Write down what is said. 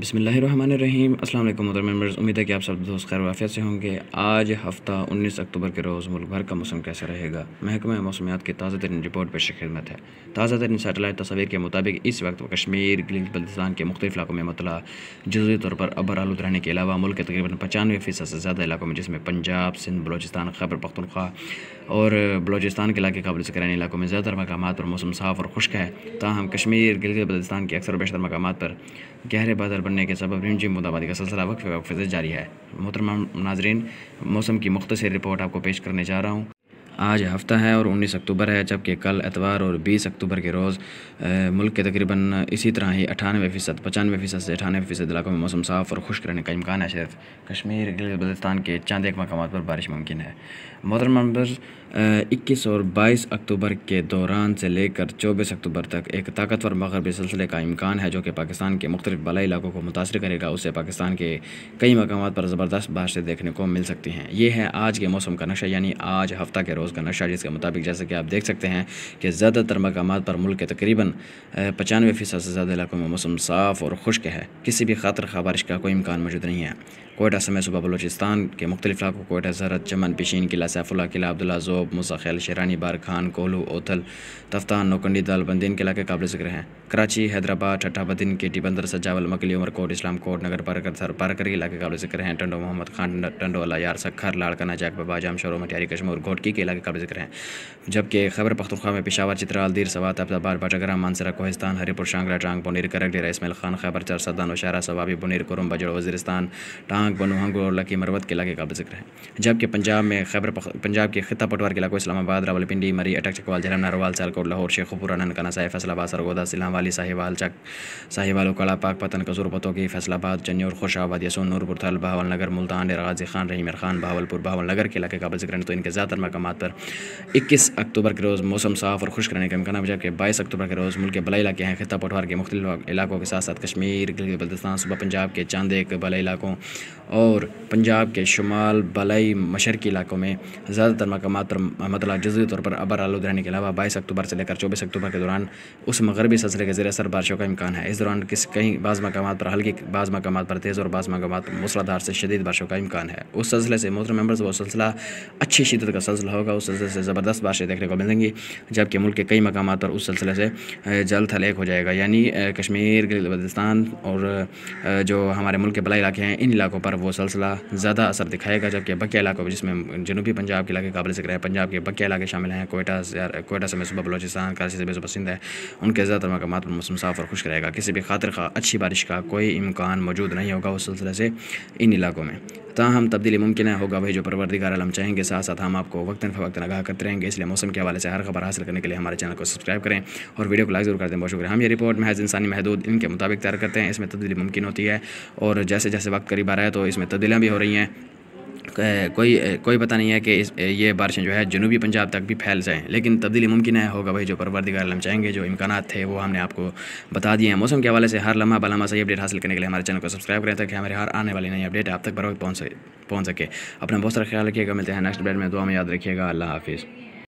बसमीम असल मेम्बर्स उम्मीद है कि आप सब दोस्त खैर वाफिया से होंगे आज हफ्ता 19 अक्टूबर के रोज़ मुल्क भर का मौसम कैसा रहेगा महकमा मौसमियात की ताज़ा तरीन रिपोर्ट पेश खिदमत है ताज़ा तरीन सैटेलाइट तस्वीर के मुताबिक इस वक्त कश्मीर गिलगित बल्तिस्तान के मुख्त इलाकों में मतला जजी तौर पर अबर आलूद रहने के अलावा मुल्क के तकरीबन पचानवे फ़ीसद से ज़्यादा इलाकों में जिसमें पंजाब सिंध बलोचिस्तान खैबर पख्तनख्वा और बलोचिस्तान के इलाके काबिल से इलाकों में ज़्यादातर मकाम पर मौसम साफ और खुश्क है ताहम कश्मीर गिलगित बल्तिस्तान के अक्सर बेशतर मकाम पर गहरे बादल बनने के सब रिमझिम बूंदाबादी का सिलसिला वक्फे वक्फे से जारी है मोहतरमा नाजरीन मौसम की मुख्तर रिपोर्ट आपको पेश करने जा रहा हूँ आज हफ्ता है और 19 अक्टूबर है जबकि कल एतवार और 20 अक्टूबर के रोज़ मुल्क के तकरीबन इसी तरह ही अठानवे फ़ीसद पचानवे फ़ीसद से अठानवे फ़ीसद इलाकों में मौसम साफ़ और खुश रहने का इम्कान है सिर्फ कश्मीर गिल बल्तिस्तान के चंद एक मकाम पर बारिश मुमकिन है मोहतरम इक्कीस और बाईस अक्टूबर के दौरान से लेकर चौबीस अक्टूबर तक एक ताकतवर मगरबी सिलसिले का इम्कान है जो कि पाकिस्तान के मुख्तलिफ बला इलाकों को मुतासर करेगा उससे पाकिस्तान के कई मकाम पर ज़बरदस्त बारिशें देखने को मिल सकती हैं ये है आज के मौसम का नशा यानी आज हफ्ता के रोज़ का नशा जिसके मुताबिक जैसे कि आप देख सकते हैं कि ज़्यादातर मकाम पर मुल्क के तकरीबन पचानवे फ़ीसद से ज़्यादा इलाकों में मौसम साफ़ और खुश्क है किसी भी खातर खा बारिश का कोई इम्कान मौजूद नहीं है कोयटा समय सुबह बलोचिस्तान के मुख्तलिफ इलाकों कोयटा जरत चमन पिशीन किला सैफुल्ला किला अब्दुल्ला जोब महबूब मूसा ख्याल शेरानी बार खान कोहलू ओथल तफ्तान नोकंडी बंदीन के इलाके काबिल जिक्र हैं कराची हैदराबाद के टी बंदर Sujawal Makli Umarkot Islamkot Nagarparkar Tharparkar इलाके काबिल जिक्र हैं टंडो मोहम्मद खान टंडोला यार सखर लाड़काना जाक बबा जाम शोरों मटियारी कश्मूर घोटकी के इलाके काबिल जिक्र हैं जबकि खबर पख्तुखा में पिशावर चित्राल दीर सवात अब्दाबाद बटागरा मानसरा कोहिस्तान हरिपुर शांगरा टांग बुनेर करक डेरा इसमाइल खान खैबर चार सदान वशारा सवाबी बुनेर कुरुम बजड़ वजीरस्तान टांग बनुहंग और लकी मरवत के इलाके काबिल जिक्र हैं जबकि पंजाब में खैबर पंजाब के खिता पटवारी नेटवर्क इलाकों इस्लामाबाद रावलपिंडी मरी अटक चकवाल झरम नरवाल सियालकोट लाहौर शेखपुर अननकना साहिब फैसलाबाद सरगोदा सिलावाली साहिवाल चक साहिवाल उकड़ा पाक पतन कसूर पतोगी फैसलाबाद जन्यूर खुशाबाद यसून नूरपुर थल बहावल नगर मुल्तान डेर गाजी खान रहीमर खान बहावलपुर बहावल नगर के इलाके का जिक्र तो इनके ज़्यादातर मकाम पर इक्कीस अक्टूबर के रोज़ मौसम साफ और खुश रहने का इम्कान है जबकि बाईस अक्टूबर के रोज़ मुल्क के बलाई इलाके हैं खिता पठवार के मुख्तु इलाकों के साथ साथ कश्मीर बल्तिस्तान सुबह पंजाब के चांदे के बलाई इलाकों और पंजाब के शुमाल बलई मशरकी इलाकों में ज़्यादातर मकाम मतलब जजवी तौर पर अबर आलूद रहने के अलावा बाईस अक्टूबर से लेकर चौबीस अक्टूबर के दौरान उस मगरबी सिलसिले के ज़रिए असर बारिशों का इम्कान है इस दौरान किस कई बाज़ मकाम पर हल्की बाज़ मकाम पर तेज़ और बाज़ मकाम मूसलाधार से शदीद बारिशों का इम्कान है उस सिलसिले से मोहतर मेम्बर्स वो सिलसिला अच्छी शिदत का सिलसिला होगा उस सिलसिले से ज़बरदस्त बारिशें देखने को मिलेंगी जबकि मुल्क के कई मकाम पर उस सिलसिले से जल थल एक हो जाएगा यानी कश्मीर बल्तिस्तान और जो हमारे मुल्क के बलाई इलाके हैं इन इलाकों पर वो सिलसिला ज़्यादा असर दिखाएगा जबकि बकिया इलाकों जिसमें जनूबी पंजाब के इलाके काबिल जिक्र है पंजाब के बकिया इलाके शामिल हैं कोयटा कोयटा समय सुबह बलोचिस्तान कराची समय सुबह सिंध है उनके ज़्यादातर मकाम पर मौसम साफ और खुश रहेगा किसी भी खातर खा अच्छी बारिश का कोई इम्कान मौजूद नहीं होगा उस सिलसिले से इन इलाकों में ताहम तब्दीली मुमकिन है होगा वही जो परवरदिगार आलम चाहेंगे साथ साथ हम आपको वक्ता फवक्त आगाह करते रहेंगे इसलिए मौसम के हवाले से हर खबर हासिल करने के लिए हमारे चैनल को सब्सक्राइब करें और वीडियो को लाइक जरूर कर दें बहुत शुक्रिया हम ये रिपोर्ट महज इंसानी महदूद इनके मुताबिक तैयार करते हैं इसमें तब्दीली मुमकिन होती है और जैसे जैसे वक्त करीब आ रहा है तो इसमें तब्दीलियाँ भी हो रही हैं कोई कोई पता नहीं है कि इस ये बारिशें जो है जनूबी पंजाब तक भी फैल जाएँ लेकिन तब्दीली मुमकिन है होगा भाई जो परवरदिगार आलम चाहेंगे जो इम्कान थे वो हमने आपको बता दिए हैं मौसम के हवाले से हर लम्हा बलमा सही अपडेट हासिल करने के लिए हमारे चैनल को सब्सक्राइब करें ताकि हमारे हर आने वाली नई अपडेट आप तक बर पहुँच सके पहुँच सके अपना बहुत सारा ख्याल रखिएगा मिलते हैं नेक्स्ट अपडेट में दुआ में याद रखिएगा अल्लाह हाफिज़